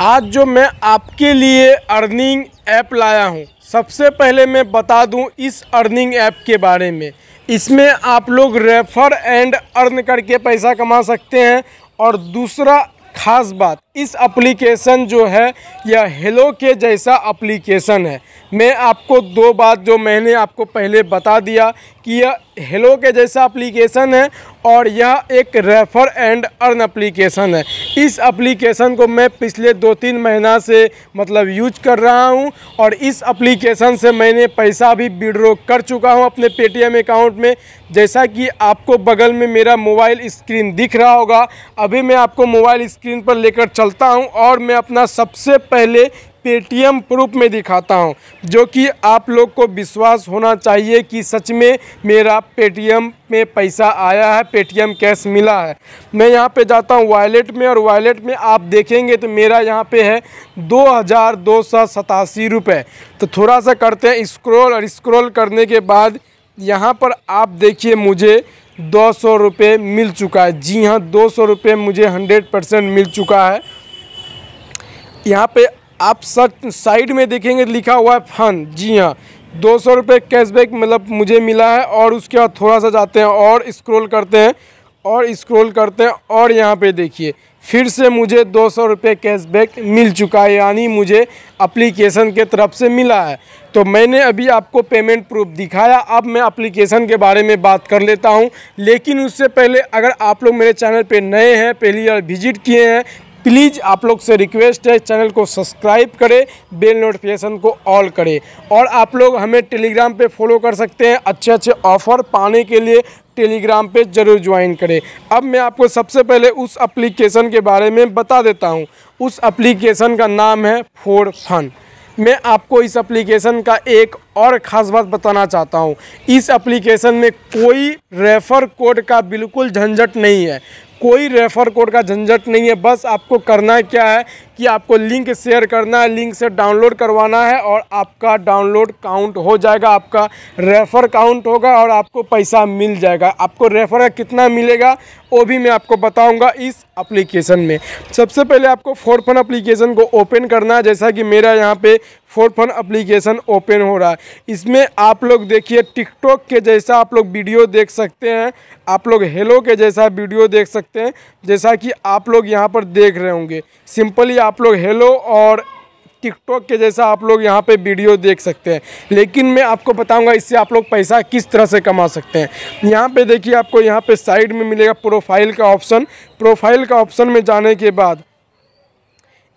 आज जो मैं आपके लिए अर्निंग ऐप लाया हूँ सबसे पहले मैं बता दूँ इस अर्निंग ऐप के बारे में इसमें आप लोग रेफर एंड अर्न करके पैसा कमा सकते हैं और दूसरा खास बात इस एप्लीकेशन जो है यह हेलो के जैसा एप्लीकेशन है मैं आपको दो बात जो मैंने आपको पहले बता दिया कि यह हेलो के जैसा एप्लीकेशन है और यह एक रेफर एंड अर्न एप्लीकेशन है इस एप्लीकेशन को मैं पिछले दो तीन महीना से मतलब यूज कर रहा हूं और इस एप्लीकेशन से मैंने पैसा भी विड्रो कर चुका हूं अपने पेटीएम अकाउंट में जैसा कि आपको बगल में मेरा मोबाइल स्क्रीन दिख रहा होगा अभी मैं आपको मोबाइल स्क्रीन पर लेकर चलता हूँ और मैं अपना सबसे पहले पेटीएम प्रूफ में दिखाता हूँ जो कि आप लोग को विश्वास होना चाहिए कि सच में मेरा पेटीएम में पैसा आया है पेटीएम कैश मिला है मैं यहाँ पे जाता हूँ वॉलेट में और वॉलेट में आप देखेंगे तो मेरा यहाँ पे है दो हज़ार दो सौ सतासी रुपये तो थोड़ा सा करते हैं स्क्रॉल और स्क्रॉल करने के बाद यहाँ पर आप देखिए मुझे दो सौ रुपये मिल चुका है जी हाँ दो सौ रुपये मुझे हंड्रेड परसेंट मिल चुका है यहाँ पे आप सच साइड में देखेंगे लिखा हुआ है फन जी हाँ दो सौ रुपये कैशबैक मतलब मुझे मिला है और उसके बाद थोड़ा सा जाते हैं और स्क्रॉल करते हैं और स्क्रॉल करते हैं और यहाँ पे देखिए फिर से मुझे दो सौ रुपये कैशबैक मिल चुका है यानी मुझे अप्लीकेशन के तरफ से मिला है तो मैंने अभी आपको पेमेंट प्रूफ दिखाया अब मैं अप्लीकेशन के बारे में बात कर लेता हूं लेकिन उससे पहले अगर आप लोग मेरे चैनल पे नए हैं पहली बार विजिट किए हैं प्लीज़ आप लोग से रिक्वेस्ट है चैनल को सब्सक्राइब करें बेल नोटिफिकेशन को ऑल करें और आप लोग हमें टेलीग्राम पे फॉलो कर सकते हैं अच्छे अच्छे ऑफ़र पाने के लिए टेलीग्राम पे ज़रूर ज्वाइन करें अब मैं आपको सबसे पहले उस एप्लीकेशन के बारे में बता देता हूँ उस एप्लीकेशन का नाम है फोर फन मैं आपको इस एप्लीकेशन का एक और ख़ास बात बताना चाहता हूँ इस एप्लीकेशन में कोई रेफ़र कोड का बिल्कुल झंझट नहीं है कोई रेफर कोड का झंझट नहीं है बस आपको करना क्या है कि आपको लिंक शेयर करना है लिंक से डाउनलोड करवाना है और आपका डाउनलोड काउंट हो जाएगा आपका रेफ़र काउंट होगा और आपको पैसा मिल जाएगा आपको रेफ़र का कितना मिलेगा वो भी मैं आपको बताऊंगा इस एप्लीकेशन में सबसे पहले आपको फोरफन एप्लीकेशन को ओपन करना है जैसा कि मेरा यहाँ पे फोर फन अप्लीकेशन ओपन हो रहा है इसमें आप लोग देखिए टिकटॉक के जैसा आप लोग वीडियो देख सकते हैं आप लोग हेलो के जैसा वीडियो देख सकते हैं जैसा कि आप लोग यहाँ पर देख रहे होंगे सिंपली आप लोग हेलो और टिकटॉक के जैसा आप लोग यहाँ पे वीडियो देख सकते हैं लेकिन मैं आपको बताऊंगा इससे आप लोग पैसा किस तरह से कमा सकते हैं यहाँ पे देखिए आपको यहाँ पे साइड में मिलेगा प्रोफाइल का ऑप्शन प्रोफाइल का ऑप्शन में जाने के बाद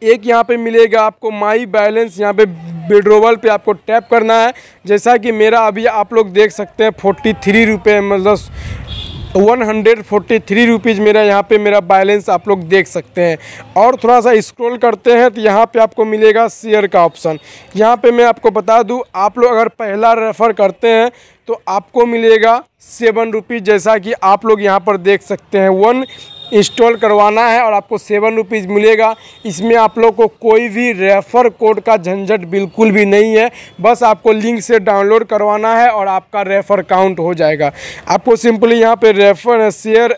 एक यहाँ पे मिलेगा आपको माई बैलेंस यहाँ पे विड्रोवल पे आपको टैप करना है जैसा कि मेरा अभी आप लोग देख सकते हैं फोर्टी थ्री रुपये मतलब one hundred forty three rupees मेरा यहाँ पे मेरा बैलेंस आप लोग देख सकते हैं और थोड़ा सा स्क्रॉल करते हैं तो यहाँ पे आपको मिलेगा शेयर का ऑप्शन यहाँ पे मैं आपको बता दूँ आप लोग अगर पहला रेफ़र करते हैं तो आपको मिलेगा सेवन रुपीज़ जैसा कि आप लोग यहाँ पर देख सकते हैं वन इंस्टॉल करवाना है और आपको सेवन रुपीज़ मिलेगा इसमें आप लोग को कोई भी रेफ़र कोड का झंझट बिल्कुल भी नहीं है बस आपको लिंक से डाउनलोड करवाना है और आपका रेफ़र काउंट हो जाएगा आपको सिंपली यहाँ पे रेफ़र शेयर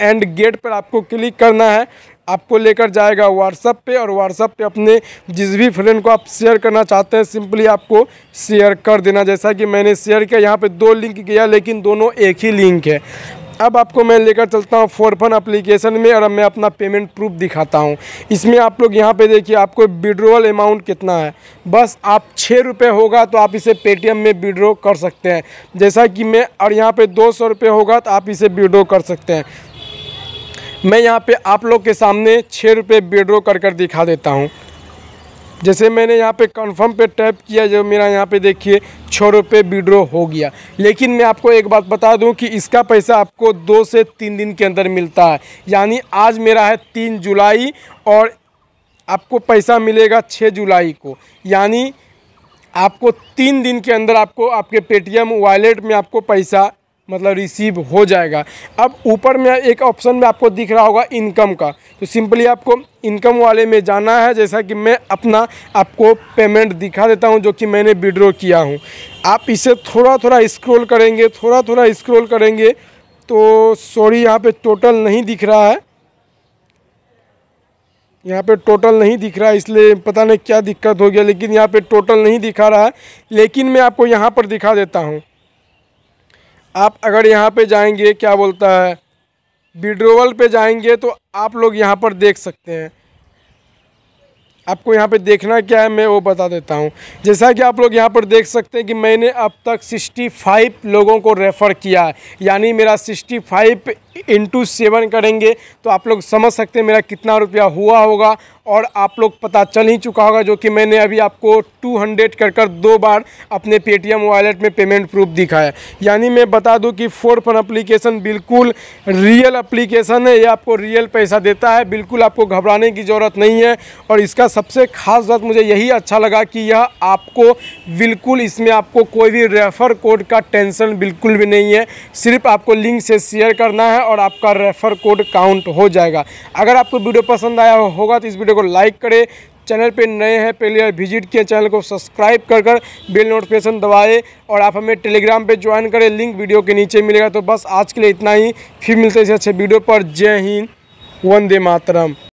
एंड गेट पर आपको क्लिक करना है आपको लेकर जाएगा व्हाट्सअप पे और व्हाट्सअप पे अपने जिस भी फ्रेंड को आप शेयर करना चाहते हैं सिंपली आपको शेयर कर देना जैसा कि मैंने शेयर किया यहाँ पे दो लिंक किया लेकिन दोनों एक ही लिंक है अब आपको मैं लेकर चलता हूँ फोरफन अप्लीकेशन में और अब मैं अपना पेमेंट प्रूफ दिखाता हूँ इसमें आप लोग यहाँ पे देखिए आपको विड्रोवल अमाउंट कितना है बस आप छः रुपये होगा तो आप इसे पेटीएम में विड्रो कर सकते हैं जैसा कि मैं और यहाँ पे दो सौ रुपये होगा तो आप इसे विड्रो कर सकते हैं मैं यहाँ पर आप लोग के सामने छः रुपये विड्रो कर कर दिखा देता हूँ जैसे मैंने यहाँ पे कंफर्म पे टैप किया जो मेरा यहाँ पे देखिए छः रुपये विड्रो हो गया लेकिन मैं आपको एक बात बता दूं कि इसका पैसा आपको दो से तीन दिन के अंदर मिलता है यानी आज मेरा है तीन जुलाई और आपको पैसा मिलेगा छः जुलाई को यानी आपको तीन दिन के अंदर आपको आपके पेटीएम वॉलेट में आपको पैसा मतलब रिसीव हो जाएगा अब ऊपर में एक ऑप्शन में आपको दिख रहा होगा इनकम का तो सिंपली आपको इनकम वाले में जाना है जैसा कि मैं अपना आपको पेमेंट दिखा देता हूं जो कि मैंने विड्रॉ किया हूं आप इसे थोड़ा थोड़ा स्क्रॉल करेंगे थोड़ा थोड़ा स्क्रॉल करेंगे तो सॉरी यहाँ पे टोटल नहीं दिख रहा है यहाँ पे टोटल नहीं दिख रहा है इसलिए पता नहीं क्या दिक्कत हो गया लेकिन यहाँ पे टोटल नहीं दिखा रहा है लेकिन मैं आपको यहाँ पर दिखा देता हूँ आप अगर यहाँ पे जाएंगे क्या बोलता है विड्रोवल पे जाएंगे तो आप लोग यहाँ पर देख सकते हैं आपको यहाँ पे देखना क्या है मैं वो बता देता हूँ जैसा कि आप लोग यहाँ पर देख सकते हैं कि मैंने अब तक 65 लोगों को रेफ़र किया है यानी मेरा 65 फाइव इंटू सेवन करेंगे तो आप लोग समझ सकते हैं मेरा कितना रुपया हुआ होगा और आप लोग पता चल ही चुका होगा जो कि मैंने अभी आपको 200 कर कर दो बार अपने पेटीएम वॉलेट में पेमेंट प्रूफ दिखाया यानी मैं बता दूं कि फोर फन अप्लीकेशन बिल्कुल रियल अप्लीकेशन है ये आपको रियल पैसा देता है बिल्कुल आपको घबराने की ज़रूरत नहीं है और इसका सबसे खास बात मुझे यही अच्छा लगा कि यह आपको बिल्कुल इसमें आपको कोई भी रेफ़र कोड का टेंशन बिल्कुल भी नहीं है सिर्फ आपको लिंक से शेयर करना है और आपका रेफ़र कोड काउंट हो जाएगा अगर आपको वीडियो पसंद आया होगा तो इस वीडियो को लाइक करें चैनल पे नए हैं पहले विजिट किए चैनल को सब्सक्राइब कर कर बेल नोटिफिकेशन दबाए और आप हमें टेलीग्राम पे ज्वाइन करें लिंक वीडियो के नीचे मिलेगा तो बस आज के लिए इतना ही फिर मिलते हैं अच्छे वीडियो पर जय हिंद वंदे मातरम